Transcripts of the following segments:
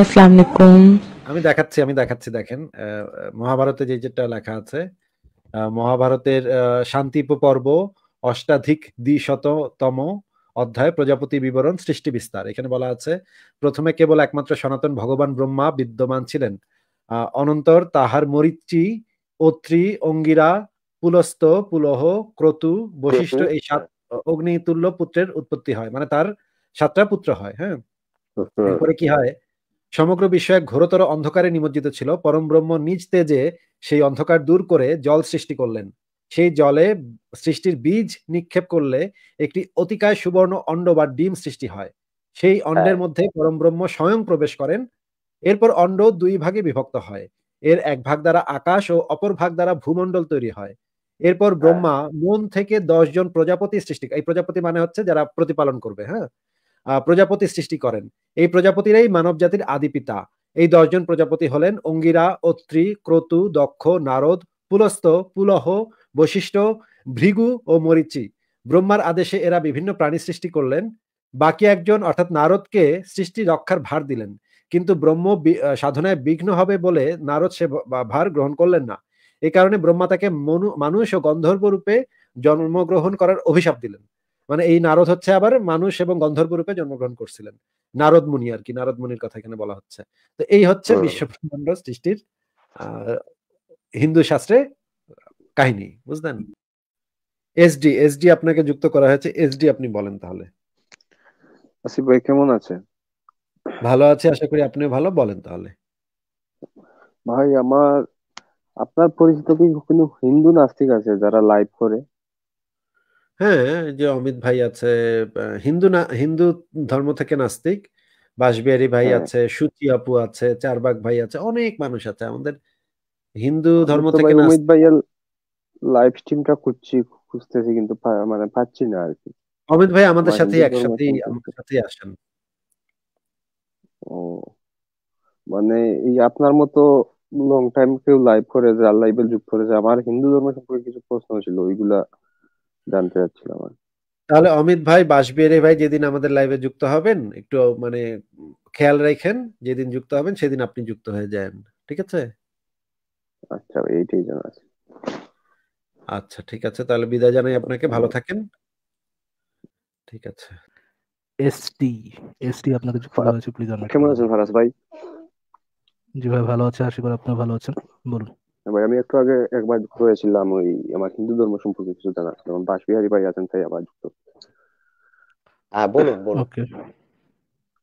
আসসালামু আলাইকুম আমি দেখাচ্ছি আমি দেখাচ্ছি দেখেন মহাভারতে যে যেটা লেখা আছে মহাভারতের পর্ব অষ্টাধিক দ্বিশততম অধ্যায় প্রজাপতি বিবরণ সৃষ্টি বিস্তার এখানে বলা আছে প্রথমে কেবল একমাত্র সনাতন ভগবান ব্রহ্মা বিদ্যমান ছিলেন অনন্তর তাহার মরিচি অত্রি অঙ্গিরা পুলস্ত পুলহ ক্রতু বৈশিষ্ট্য এই সাত অগ্নিতুল্য পুত্রের উৎপত্তি হয় মানে তার সাতটা পুত্র হয় হ্যাঁ এরপরে কি হয় সমগ্র বিষয়ে ঘোরতর অন্ধকারে নিমজ্জিত ছিল পরম ব্রহ্ম নিজ তেজে সেই অন্ধকার দূর করে জল সৃষ্টি করলেন সেই জলে সৃষ্টির বীজ নিক্ষেপ করলে একটি অতিকায় সুবর্ণ অন্ড বা ডিম সৃষ্টি হয় সেই অন্ডের হ্যাঁ। মধ্যে পরম ব্রহ্ম স্বয়ং প্রবেশ করেন এরপর অন্ড দুই ভাগে বিভক্ত হয় এর এক ভাগ দ্বারা আকাশ ও অপর ভাগ দ্বারা ভূমণ্ডল তৈরি হয় এরপর হ্যাঁ। ব্রহ্মা মন থেকে দশজন প্রজাপতি সৃষ্টি এই প্রজাপতি মানে হচ্ছে যারা প্রতিপালন করবে হ্যাঁ প্রজাপতি সৃষ্টি করেন এই প্রজাপতিরাই মানব জাতির আদি পিতা এই দশজন প্রজাপতি হলেন অঙ্গিরা অত্রি ক্রতু দক্ষ নারদ পুলস্ত পুলহ বৈশিষ্ট্য ভৃগু ও মরিচি ব্রহ্মার আদেশে এরা বিভিন্ন প্রাণী সৃষ্টি করলেন বাকি একজন অর্থাৎ নারদকে সৃষ্টি রক্ষার ভার দিলেন কিন্তু ব্রহ্ম সাধনায় বিঘ্ন হবে বলে নারদ সে ভার গ্রহণ করলেন না এ কারণে ব্রহ্মা তাকে মানুষ ও গন্ধর্ব রূপে জন্মগ্রহণ করার অভিশাপ দিলেন মানে এই নারদ হচ্ছে আবার মানুষ এবং গন্ধর্ব রূপে জন্মগ্রহণ করছিলেন নারদ মুনি আর কি নারদ মুনির কথা এখানে বলা হচ্ছে তো এই হচ্ছে বিশ্বব্রহ্মাণ্ড সৃষ্টির হিন্দু শাস্ত্রে কাহিনী বুঝলেন এসডি এসডি আপনাকে যুক্ত করা হয়েছে এসডি আপনি বলেন তাহলে আসিফ ভাই কেমন আছেন ভালো আছে আশা করি আপনি ভালো বলেন তাহলে ভাই আমার আপনার পরিচিত কি কোনো হিন্দু নাস্তিক আছে যারা লাইভ করে হ্যাঁ, যে অমিত ভাই আছে হিন্দু না হিন্দু ধর্ম থেকে নাস্তিক। বাঁশবিহারী ভাই হ্যাঁ। আছে, সুচি আপু আছে, চারবাগ ভাই আছে, অনেক মানুষ আছে। আমাদের হিন্দু ধর্ম থেকে ভাই অমিত ভাইয়ের লাইভ স্ট্রিমটা খুঁজছি, খুঁজতেছি কিন্তু মানে পাচ্ছি না আরকি। অমিত ভাই আমাদের মানে সাথেই একসাথে আমাদের সাথে সাথেই আসেন। ও মানে এই আপনার মতো লং টাইম কেউ লাইভ করে যে লাইভে যুক্ত যে আমার হিন্দু ধর্ম সম্পর্কে কিছু প্রশ্ন ছিল ওইগুলা জানতে চাচ্ছিলাম আর তাহলে অমিত ভাই বাঁশবিহারি ভাই যেদিন আমাদের লাইভে যুক্ত হবেন একটু মানে খেয়াল রাখেন যেদিন যুক্ত হবেন সেদিন আপনি যুক্ত হয়ে যান ঠিক আছে আচ্ছা এইটাই জানা আছে আচ্ছা ঠিক আছে তাহলে বিদায় জানাই আপনাকে ভালো থাকেন ঠিক আছে এসটি এসটি আপনাকে ফলো আছে প্লিজ কেমন আছেন ফারাজ ভাই জি ভাই ভালো আছে আশা করি আপনি ভালো আছেন বলুন ভাই আমি একটু আগে একবার যুক্ত হয়েছিলাম ওই আমার হিন্দু ধর্ম সম্পর্কে কিছু জানার যেমন বাসবিহারী ভাই আছেন তাই আবার যুক্ত হ্যাঁ বলুন বলুন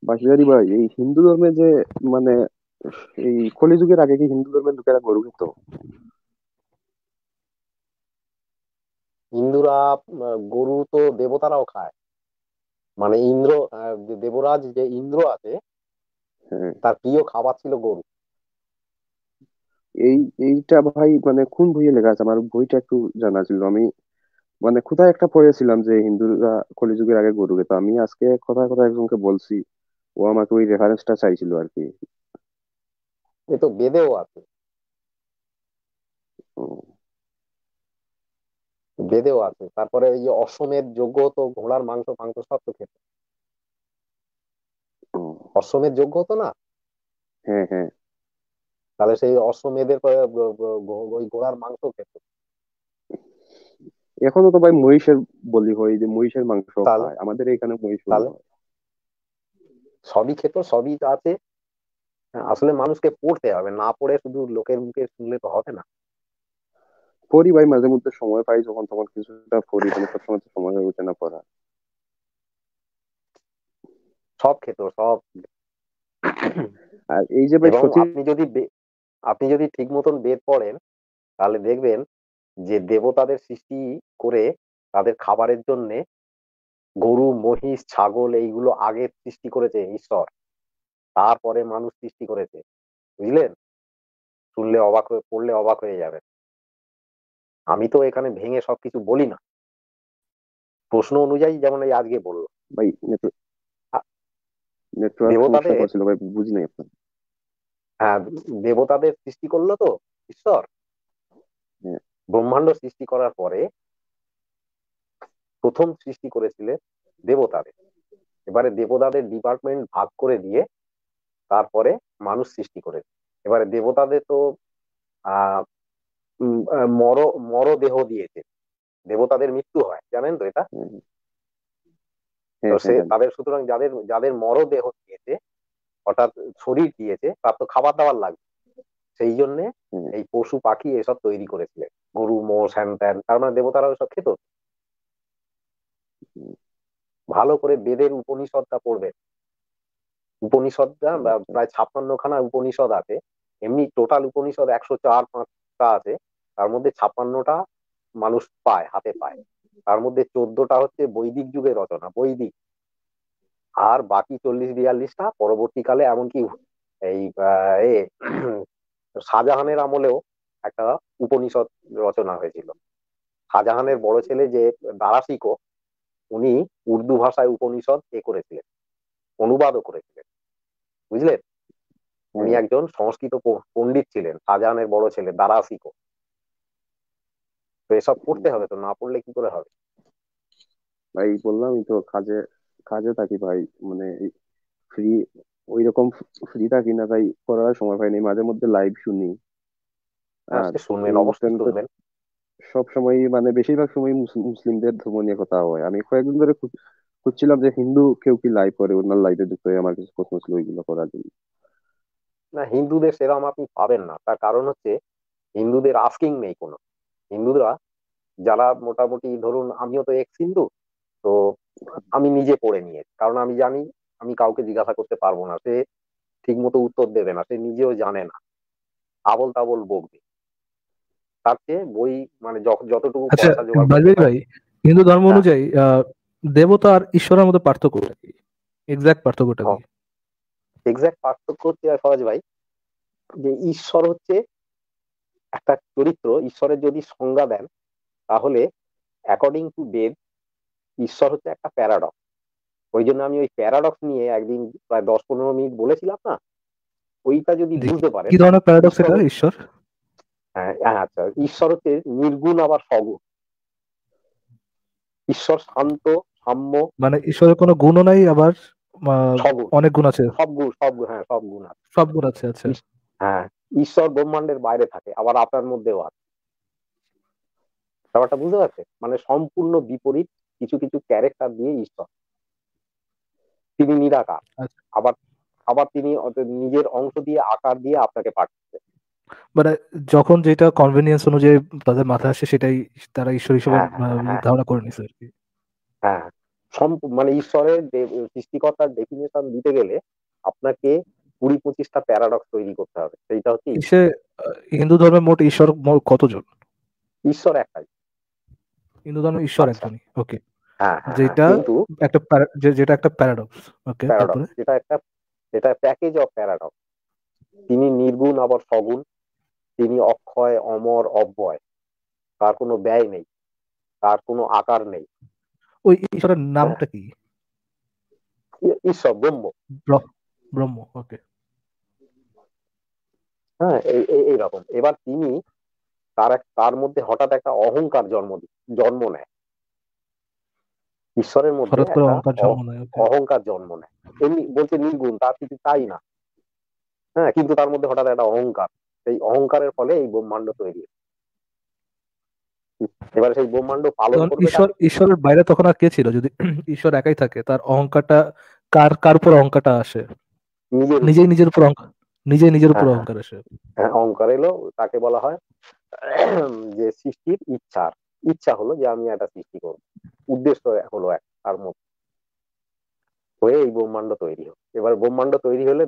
বাসবিহারী ভাই এই হিন্দু ধর্মে যে মানে এই কলিযুগের আগে কি হিন্দু ধর্মের লোকেরা গরু খেত হিন্দুরা গরু তো দেবতারাও খায় মানে ইন্দ্র দেবরাজ যে ইন্দ্র আছে হ্যাঁ। তার প্রিয় খাবার ছিল গরু এই এইটা ভাই মানে কোন বইয়ে লেখা আছে আমার বইটা একটু জানা ছিল আমি মানে কোথায় একটা পড়েছিলাম যে হিন্দুরা কলিযুগের আগে গরু তো আমি আজকে কথা কথা একজনকে বলছি ও আমাকে ওই রেফারেন্সটা চাইছিল আর কি এ তো বেদেও আছে বেদেও আছে তারপরে ওই অসমের যোগ্য তো ঘোড়ার মাংস মাংস সব তো খেত অসমের যোগ্য তো না হ্যাঁ হ্যাঁ তাহলে সেই অস্ত্র মেয়েদের ওই ঘোড়ার মাংস খেত এখনো তো ভাই মহিষের বলি হয় যে মহিষের মাংস আমাদের এখানে মহিষ সবই খেত সবই আছে হ্যাঁ। আসলে মানুষকে পড়তে হবে না পড়ে শুধু লোকের মুখে শুনলে তো হবে না পড়ি ভাই মাঝে মধ্যে সময় পাই যখন তখন কিছুটা পড়ি মানে সবসময় তো সময় হয়ে ওঠে না পড়া সব খেত সব আর এই যে ভাই আপনি যদি আপনি যদি ঠিক মতন বের পড়েন তাহলে দেখবেন যে দেবতাদের সৃষ্টি করে তাদের খাবারের জন্য গরু মহিষ ছাগল এইগুলো আগে সৃষ্টি করেছে ঈশ্বর তারপরে মানুষ সৃষ্টি করেছে বুঝলেন শুনলে অবাক হয়ে পড়লে অবাক হয়ে যাবে আমি তো এখানে ভেঙে সবকিছু বলি না প্রশ্ন অনুযায়ী যেমন এই আজকে বললো ভাই দেবতাদের ভাই বুঝিনি আপনার হ্যাঁ দেবতাদের সৃষ্টি করলো তো ঈশ্বর ব্রহ্মাণ্ড সৃষ্টি করার পরে প্রথম সৃষ্টি করেছিলেন দেবতাদের এবারে দেবতাদের ডিপার্টমেন্ট ভাগ করে দিয়ে তারপরে মানুষ সৃষ্টি করে এবারে দেবতাদের তো আহ মর মরদেহ দিয়েছে দেবতাদের মৃত্যু হয় জানেন তো এটা হ্যাঁ, হ্যাঁ, হ্যাঁ। তাদের সুতরাং যাদের যাদের মরদেহ অর্থাৎ শরীর দিয়েছে তার তো খাবার দাবার লাগবে সেই জন্য এই পশু পাখি এসব তৈরি করেছিলেন গরু মোষ হ্যান ত্যান তার মানে দেবতারা সব খেত ভালো করে বেদের উপনিষদটা পড়বেন উপনিষদটা প্রায় ছাপ্পান্ন খানা উপনিষদ আছে এমনি টোটাল উপনিষদ একশো চার পাঁচটা আছে তার মধ্যে ছাপ্পান্নটা মানুষ পায় হাতে পায় তার মধ্যে চোদ্দটা হচ্ছে বৈদিক যুগের রচনা বৈদিক আর বাকি চল্লিশ বিয়াল্লিশটা পরবর্তীকালে এমনকি এই এ শাহজাহানের আমলেও একটা উপনিষদ রচনা হয়েছিল শাহজাহানের বড় ছেলে যে দারাসিকো উনি উর্দু ভাষায় উপনিষদ এ করেছিলেন অনুবাদও করেছিলেন বুঝলেন উনি একজন সংস্কৃত পণ্ডিত ছিলেন শাহজাহানের বড় ছেলে দারাসিকো তো এসব পড়তে হবে তো না পড়লে কি করে হবে ভাই বললামই তো কাজে কাজে থাকি ভাই মানে ফ্রি ওই রকম ফ্রি থাকি না তাই করার সময় পাই মাঝে মধ্যে লাইভ শুনি সব সময় মানে বেশিরভাগ সময় মুসলিমদের ধর্ম নিয়ে কথা হয় আমি কয়েকদিন ধরে খুঁজছিলাম যে হিন্দু কেউ কি লাইভ করে ওনার লাইভে যুক্ত হয়ে আমার কিছু প্রশ্ন ছিল ওইগুলো করার জন্য না হিন্দুদের সেরকম আপনি পাবেন না তার কারণ হচ্ছে হিন্দুদের আস্কিং নেই কোনো হিন্দুরা যারা মোটামুটি ধরুন আমিও তো এক্স হিন্দু তো আমি নিজে পড়ে নিয়ে কারণ আমি জানি আমি কাউকে জিজ্ঞাসা করতে পারবো না সে ঠিক মতো উত্তর দেবে না সে নিজেও জানে না আবল তাবল বকবে তার চেয়ে বই মানে যতটুকু আচ্ছা, হিন্দু ধর্ম হ্যাঁ। অনুযায়ী দেবতা আর ঈশ্বরের মধ্যে পার্থক্য কি পার্থক্যটা এক্স্যাক্ট পার্থক্য হচ্ছে সহজ ভাই যে ঈশ্বর হচ্ছে একটা চরিত্র ঈশ্বরের যদি সংজ্ঞা দেন তাহলে অ্যাকর্ডিং টু বেদ ঈশ্বর হচ্ছে একটা প্যারাডক্স ওই জন্য আমি ওই প্যারাডক্স নিয়ে একদিন প্রায় দশ পনেরো মিনিট বলেছিলাম না ওইটা যদি বুঝতে পারে কি ধরনের প্যারাডক্স এটা ঈশ্বর হ্যাঁ, হ্যাঁ আচ্ছা ঈশ্বর হচ্ছে নির্গুণ আবার সগুণ ঈশ্বর শান্ত সাম্য মানে ঈশ্বরের কোনো গুণও নাই আবার অনেক গুণ আছে সব গুণ সব হ্যাঁ সব গুণ আছে সব গুণ আছে আচ্ছা হ্যাঁ ঈশ্বর ব্রহ্মাণ্ডের বাইরে থাকে আবার আপনার মধ্যেও আছে ব্যাপারটা বুঝতে পারছে মানে সম্পূর্ণ বিপরীত কিছু কিছু ক্যারেক্টার দিয়ে ঈশ্বর তিনি নিরাকার আচ্ছা। আবার আবার তিনি নিজের অংশ দিয়ে আকার দিয়ে আপনাকে পাঠাচ্ছে মানে যখন যেটা কনভেনিয়েন্স অনুযায়ী তাদের মাথায় আসে সেটাই তারা ঈশ্বর হিসেবে হ্যাঁ, হ্যাঁ, হ্যাঁ। ধারণা করে নিছে হ্যাঁ মানে ঈশ্বরের সৃষ্টিকর্তার ডেফিনেশন দিতে গেলে আপনাকে কুড়ি পঁচিশটা প্যারাডক্স তৈরি করতে হবে সেইটা হচ্ছে সে হিন্দু ধর্মে মোট ঈশ্বর কতজন ঈশ্বর একটাই হিন্দু ধর্মে ঈশ্বর আচ্ছা। একজনই ওকে হ্যাঁ, হ্যাঁ, হ্যাঁ, যেটা কিন্তু একটা যেটা একটা প্যারাডক্স ওকে যেটা একটা যেটা প্যাকেজ অফ প্যারাডক্স তিনি নির্গুণ আবার সগুণ তিনি অক্ষয় অমর অব্যয় তার কোনো ব্যয় নেই তার কোনো আকার নেই ওই ঈশ্বরের নামটা কি ঈশ্বর ব্রহ্ম ব্রহ্ম ওকে হ্যাঁ এই এইরকম এবার তিনি তার এক তার মধ্যে হঠাৎ একটা অহংকার জন্ম জন্ম নেয় ঈশ্বরের মধ্যে অহংকার জন্ম নেয় এমনি বলছে নির্গুণ তার কিন্তু তাই না হ্যাঁ কিন্তু তার মধ্যে হঠাৎ একটা অহংকার সেই অহংকারের ফলে এই ব্রহ্মাণ্ড তৈরি এবারে সেই ব্রহ্মাণ্ড পালন ঈশ্বর ঈশ্বরের বাইরে তখন আর কে ছিল যদি ঈশ্বর একাই থাকে তার অহংকারটা কার কার উপর অহংকারটা আসে নিজেই নিজের উপর অহংকার নিজেই নিজের উপর হ্যাঁ, হ্যাঁ। অহংকার আসে হ্যাঁ অহংকার এলো তাকে বলা হয় যে সৃষ্টির ইচ্ছার ইচ্ছা হলো যে আমি একটা সৃষ্টি করব উদ্দেশ্য হলো এক তার মধ্যে হয়ে এই ব্রহ্মাণ্ড তৈরি হলো এবার ব্রহ্মাণ্ড তৈরি হলে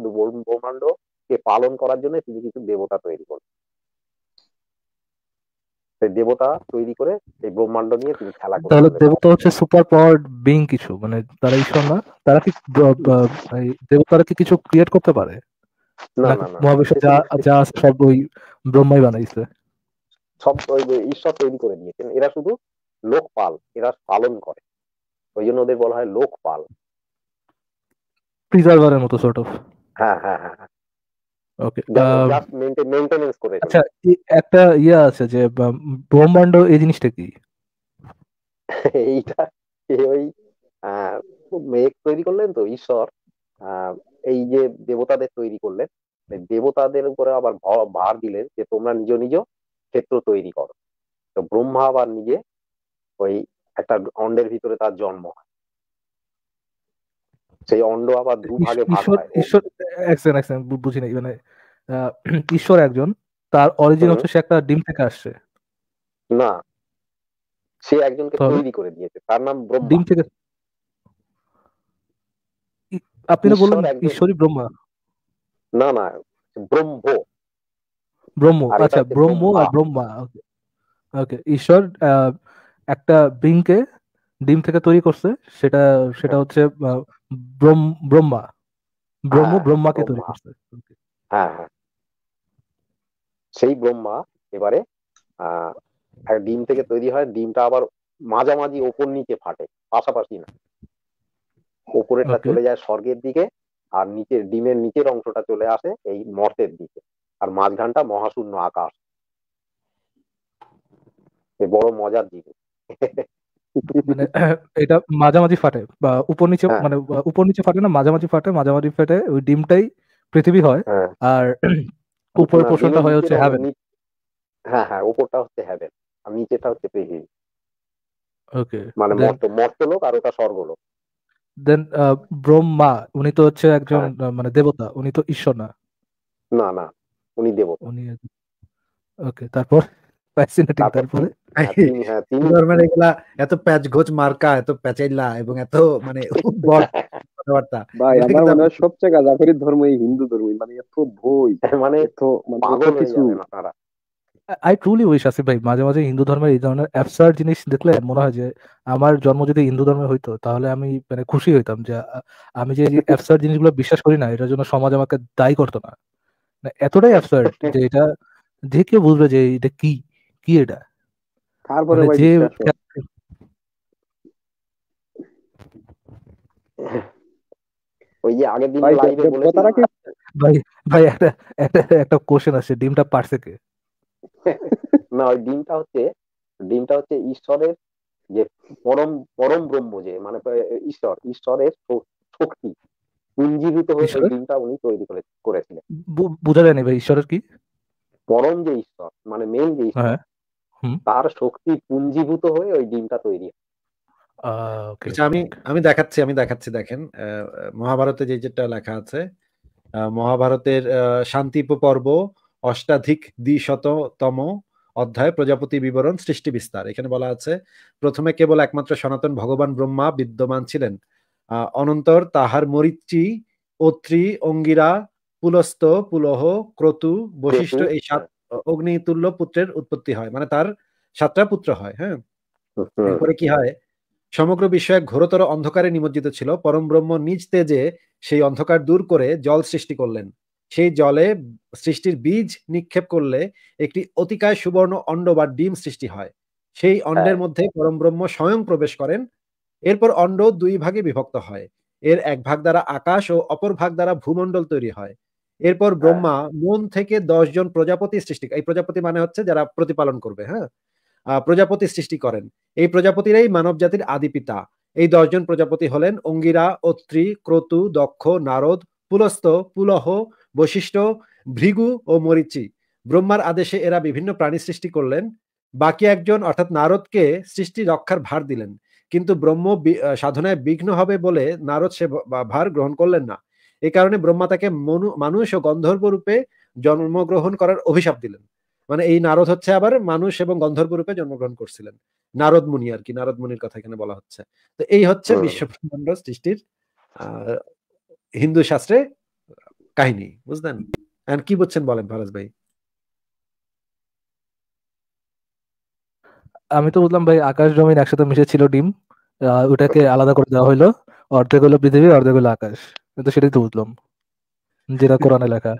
ব্রহ্মাণ্ড কে পালন করার জন্য তিনি কিছু দেবতা তৈরি করলেন সেই দেবতা তৈরি করে এই ব্রহ্মাণ্ড নিয়ে তিনি খেলা করেন তাহলে দেবতা হচ্ছে সুপার পাওয়ার বিং কিছু মানে তারা ঈশ্বর না তারা কি দেবতারা কি কিছু ক্রিয়েট করতে পারে মানে না না মহাবিশ্ব যা যা সব ওই ব্রহ্মাই বানাইছে সব ঈশ্বর তৈরি করে নিয়েছেন এরা শুধু লোকপাল এরা পালন করে ওই জন্য ওদের বলা হয় লোকপাল প্রিজার্ভারের মতো সর্ট অফ হ্যাঁ হ্যাঁ হ্যাঁ ওকে হ্যাঁ। আচ্ছা একটা ইয়ে আছে যে ব্রহ্মাণ্ড এই জিনিসটা কি এইটা ওই মেঘ তৈরি করলেন তো ঈশ্বর এই যে দেবতাদের তৈরি করলেন দেবতাদের উপরে আবার ভার দিলেন যে তোমরা নিজ নিজ ক্ষেত্র তৈরি করো তো ব্রহ্মা আবার নিজে ওই একটা অন্ডের ভিতরে তার জন্ম হয় সেই অন্ড আবার দু ভাগে ঈশ্বর একজন বুঝি না মানে ঈশ্বর একজন তার অরিজিন হচ্ছে সে একটা ডিম থেকে আসছে না সে একজনকে তৈরি করে দিয়েছে তার নাম ব্রহ্মা ডিম থেকে আপনি না বললেন ঈশ্বরই ব্রহ্মা না না ব্রহ্ম ব্রহ্ম আচ্ছা ব্রহ্ম আর ব্রহ্মা ওকে ওকে ঈশ্বর একটা বিংকে ডিম থেকে তৈরি করছে সেটা সেটা হচ্ছে ব্রহ্মা ব্রহ্ম হ্যাঁ, ব্রহ্মাকে তৈরি করছে হ্যাঁ, হ্যাঁ সেই ব্রহ্মা এবারে আহ ডিম থেকে তৈরি হয় ডিমটা আবার মাঝামাঝি ওপর নিচে ফাটে পাশাপাশি না ওপরেটা চলে যায় স্বর্গের দিকে আর নিচের ডিমের নিচের অংশটা চলে আসে এই মর্তের দিকে আর মাঝখানটা মহাশূন্য আকাশ বড় মজার জিনিস মানে, এটা মাঝামাঝি ফাটে বা উপর নিচে হ্যাঁ। মানে উপর নিচে ফাটে না মাঝামাঝি ফাটে মাঝামাঝি ফাটে ওই ডিমটাই পৃথিবী হয় হ্যাঁ। আর উপর পোর্শনটা হয় হচ্ছে হ্যাভেন হ্যাঁ হ্যাঁ উপরটা হচ্ছে হ্যাভেন আর নিচেটা হচ্ছে পৃথিবী ওকে মানে মর্ত মর্তলোক আর ওটা স্বর্গলোক দেন ব্রহ্মা উনি তো হচ্ছে একজন হ্যাঁ। মানে দেবতা উনি তো ঈশ্বর না না না উনি দেব ওকে তারপর মাঝে মাঝে হিন্দু ধর্মের এই ধরনের জিনিস দেখলে মনে হয় যে আমার জন্ম যদি হিন্দু ধর্মে হইতো তাহলে আমি মানে খুশি হইতাম যে আমি যে জিনিসগুলো বিশ্বাস করি না এটার জন্য সমাজ আমাকে দায়ী করতো না এতটাই অ্যাবসার্ড যে এটা যে কেউ বুঝবে যে এটা কি কি এটা তারপরে মানে যে ওই যে আগের দিন লাইভে বলেছি ভাই ভাই একটা একটা একটা কোশ্চেন আছে ডিমটা পারছে কে না ওই ডিমটা হচ্ছে ডিমটা হচ্ছে ঈশ্বরের যে পরম পরম ব্রহ্ম যে মানে ঈশ্বর ঈশ্বরের শক্তি পুঞ্জীভূত হয়ে সেই দিনটা উনি তৈরি করে করেছিলেন বোঝা যায়নি ভাই ঈশ্বরের কি পরম যে ঈশ্বর মানে মেন যে ঈশ্বর হ্যাঁ। তার শক্তি পুঞ্জীভূত হয়ে ওই ডিমটা তৈরি আচ্ছা, আমি আমি দেখাচ্ছি আমি দেখাচ্ছি দেখেন মহাভারতে যে যেটা লেখা আছে মহাভারতের শান্তি পর্ব অষ্টাধিক দ্বিশততম অধ্যায় প্রজাপতি বিবরণ সৃষ্টি বিস্তার এখানে বলা আছে প্রথমে কেবল একমাত্র সনাতন ভগবান ব্রহ্মা বিদ্যমান ছিলেন অনন্তর তাহার মরিচি অত্রি অঙ্গিরা পুলস্ত পুলহ ক্রতু বৈশিষ্ট্য এই সাত অগ্নি তুল্য পুত্রের উৎপত্তি হয় মানে তার সাতটা পুত্র হয় হ্যাঁ এরপরে কি হয় সমগ্র বিষয়ে ঘোরতর অন্ধকারে নিমজ্জিত ছিল পরম ব্রহ্ম নিজ তেজে সেই অন্ধকার দূর করে জল সৃষ্টি করলেন সেই জলে সৃষ্টির বীজ নিক্ষেপ করলে একটি অতিকায় সুবর্ণ অন্ড বা ডিম সৃষ্টি হয় সেই অন্ডের হ্যাঁ। মধ্যে পরম ব্রহ্ম স্বয়ং প্রবেশ করেন এরপর অন্ড দুই ভাগে বিভক্ত হয় এর এক ভাগ দ্বারা আকাশ ও অপর ভাগ দ্বারা ভূমণ্ডল তৈরি হয় এরপর ব্রহ্মা মন থেকে জন প্রজাপতি সৃষ্টি এই প্রজাপতি মানে হচ্ছে যারা প্রতিপালন করবে হ্যাঁ প্রজাপতি সৃষ্টি করেন এই প্রজাপতিরাই মানব জাতির আদি পিতা এই দশজন প্রজাপতি হলেন অঙ্গিরা অত্রি ক্রতু দক্ষ নারদ পুলস্ত পুলহ বৈশিষ্ট্য ভৃগু ও মরিচি ব্রহ্মার আদেশে এরা বিভিন্ন প্রাণী সৃষ্টি করলেন বাকি একজন অর্থাৎ নারদকে সৃষ্টি রক্ষার ভার দিলেন কিন্তু ব্রহ্ম সাধনায় বিঘ্ন হবে বলে নারদ সে ভার গ্রহণ করলেন না এ কারণে ব্রহ্মা তাকে মানুষ ও গন্ধর্ব রূপে জন্মগ্রহণ করার অভিশাপ দিলেন মানে এই নারদ হচ্ছে আবার মানুষ এবং গন্ধর্ব রূপে জন্মগ্রহণ করছিলেন নারদ মুনি আর কি নারদ মুনির কথা এখানে বলা হচ্ছে তো এই হচ্ছে বিশ্বব্রহ্মাণ্ড সৃষ্টির হিন্দু শাস্ত্রে কাহিনী বুঝলেন কি বলছেন বলেন ভারত ভাই আমি তো বললাম ভাই আকাশ জমিন একসাথে মিশে ছিল ডিম ওটাকে আলাদা করে দেওয়া হলো অর্ধেক হলো পৃথিবী অর্ধেক হলো আকাশ কিন্তু সেটাই তো বুঝলাম যেটা কোরআনে লেখা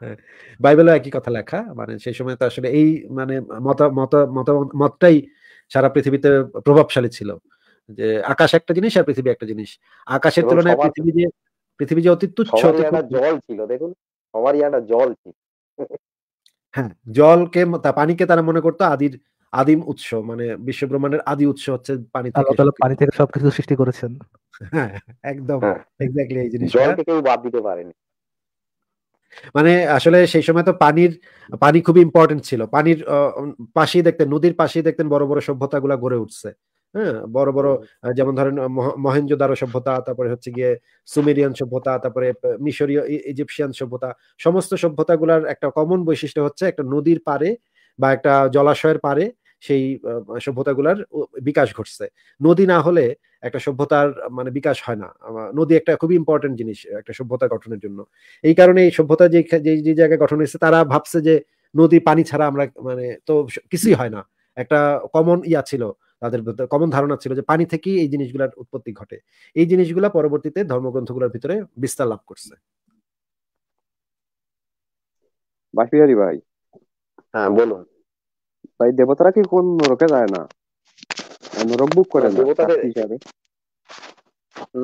হ্যাঁ, বাইবেলও একই কথা লেখা মানে সেই সময় তো আসলে এই মানে মতটাই সারা পৃথিবীতে প্রভাবশালী ছিল যে আকাশ একটা জিনিস আর পৃথিবী একটা জিনিস আকাশের তুলনায় পৃথিবী যে পৃথিবী যে অতি তুচ্ছ জল ছিল দেখুন সবারই একটা জল ছিল হ্যাঁ জলকে পানিকে তারা মনে করতো আদির আদিম উৎস মানে বিশ্বব্রহ্মাণ্ডের আদি উৎস হচ্ছে পানি থেকে পানি থেকে সবকিছু সৃষ্টি করেছেন হ্যাঁ, একদম এক্স্যাক্টলি এই বাদ দিতে পারেনি মানে আসলে সেই সময় তো পানির পানি খুব ইম্পর্টেন্ট ছিল পানির পাশেই দেখতেন নদীর পাশেই দেখতেন বড় বড় সভ্যতাগুলা গড়ে উঠছে হ্যাঁ বড় বড় যেমন ধরেন মহেঞ্জোদারো সভ্যতা তারপরে হচ্ছে গিয়ে সুমেরিয়ান সভ্যতা তারপরে মিশরীয় ইজিপশিয়ান সভ্যতা সমস্ত সভ্যতাগুলার একটা কমন বৈশিষ্ট্য হচ্ছে একটা নদীর পারে বা একটা জলাশয়ের পারে সেই সভ্যতাগুলার বিকাশ ঘটছে নদী না হলে একটা সভ্যতার মানে বিকাশ হয় না নদী একটা খুবই ইম্পর্টেন্ট জিনিস একটা সভ্যতা গঠনের জন্য এই কারণে এই সভ্যতা যে যে জায়গায় গঠন হয়েছে তারা ভাবছে যে নদী পানি ছাড়া আমরা মানে তো কিছুই হয় না একটা কমন ইয়া ছিল তাদের কমন ধারণা ছিল যে পানি থেকেই এই জিনিসগুলোর উৎপত্তি ঘটে এই জিনিসগুলো পরবর্তীতে ধর্মগ্রন্থগুলোর ভিতরে বিস্তার লাভ করছে ভাই হ্যাঁ বলুন তাই দেবতারা কি কোন নরকে যায় না নরক বুক করে না হিসাবে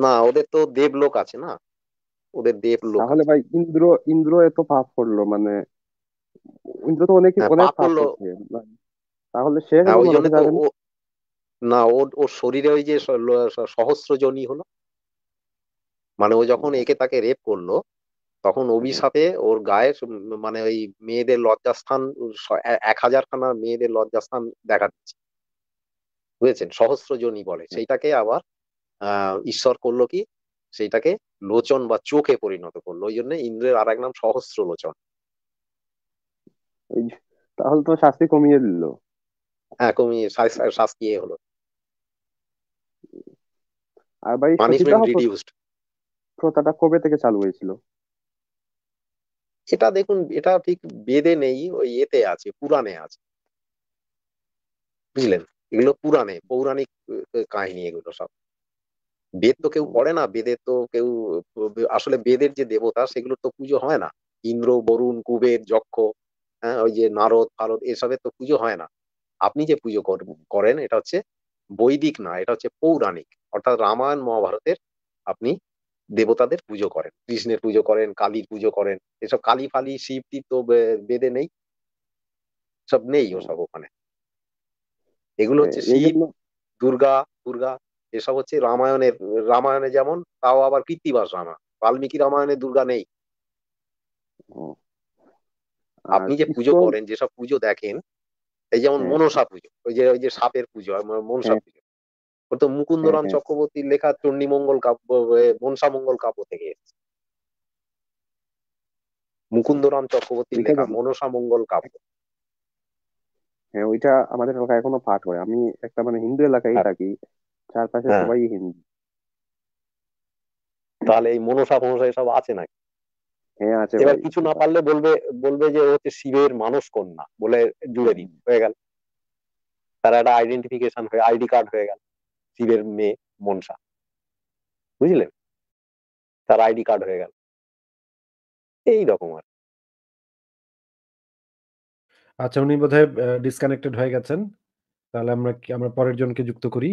না ওদের তো দেবলোক আছে না ওদের দেবলোক তাহলে ভাই ইন্দ্র ইন্দ্র এত পাপ করলো মানে ইন্দ্র তো অনেক অনেক পাপ করলো তাহলে সে না ওর ওর শরীরে ওই যে সহস্র জনি হলো মানে ও যখন একে তাকে রেপ করলো তখন অভিশাপে ওর গায়ে মানে ওই মেয়েদের লজ্জাস্থান এক হাজার খানা মেয়েদের লজ্জাস্থান দেখা দিচ্ছে বুঝেছেন সহস্র বলে সেইটাকে আবার ঈশ্বর করলো কি সেইটাকে লোচন বা চোখে পরিণত করলো ওই জন্য ইন্দ্রের আর এক নাম সহস্র লোচন তাহলে তো শাস্তি কমিয়ে দিল হ্যাঁ কমিয়ে শাস্তি এ হলো আর ভাই পানিশমেন্ট রিডিউসড প্রথাটা কবে থেকে চালু হয়েছিল এটা দেখুন এটা ঠিক বেদে নেই ওই এতে আছে পুরাণে আছে বুঝলেন এগুলো পুরাণে পৌরাণিক কাহিনী এগুলো সব বেদ তো কেউ পড়ে না বেদে তো কেউ আসলে বেদের যে দেবতা সেগুলো তো পুজো হয় না ইন্দ্র বরুণ কুবের যক্ষ হ্যাঁ ওই যে নারদ ফারদ এসবের তো পুজো হয় না আপনি যে পুজো করেন এটা হচ্ছে বৈদিক না এটা হচ্ছে পৌরাণিক অর্থাৎ রামায়ণ মহাভারতের আপনি দেবতাদের পুজো করেন কৃষ্ণের পুজো করেন কালীর পুজো করেন এসব কালী ফালি শিব টিপ তো বেদে নেই সব নেই ওসব ওখানে এগুলো হচ্ছে শিব দুর্গা দুর্গা এসব হচ্ছে রামায়ণের রামায়ণে যেমন তাও আবার কৃত্তিবাস রামায়ণ বাল্মীকি রামায়ণে দুর্গা নেই আপনি যে পুজো করেন যেসব পুজো দেখেন এই যেমন হ্যাঁ। মনসা পুজো ওই যে ওই যে সাপের পুজো মনসা হ্যাঁ। পুজো তো মুকুন্দরাম হ্যাঁ, হ্যাঁ। চক্রবর্তীর লেখা চন্ডী মঙ্গল কাব্য মনসা মঙ্গল কাব্য থেকে এসেছে মুকুন্দরাম চক্রবর্তীর লেখা মনসা মঙ্গল কাব্য হ্যাঁ ওইটা আমাদের এলাকায় এখনো পাঠ হয় আমি একটা মানে হিন্দু এলাকায় হ্যাঁ। থাকি চারপাশে সবাই হিন্দু তাহলে এই মনসা ফনসা এসব আছে নাকি হ্যাঁ আছে এবার কিছু না পারলে বলবে বলবে যে হচ্ছে শিবের মানুষ কন্যা বলে জুড়ে দিন হয়ে গেল তার একটা আইডেন্টিফিকেশন হয়ে আইডি কার্ড হয়ে গেল শিবের মেয়ে মনসা বুঝলেন তার আইডি কার্ড হয়ে গেল এই রকম আর আচ্ছা উনি বোধহয় ডিসকানেক্টেড হয়ে গেছেন তাহলে আমরা আমরা পরের জনকে যুক্ত করি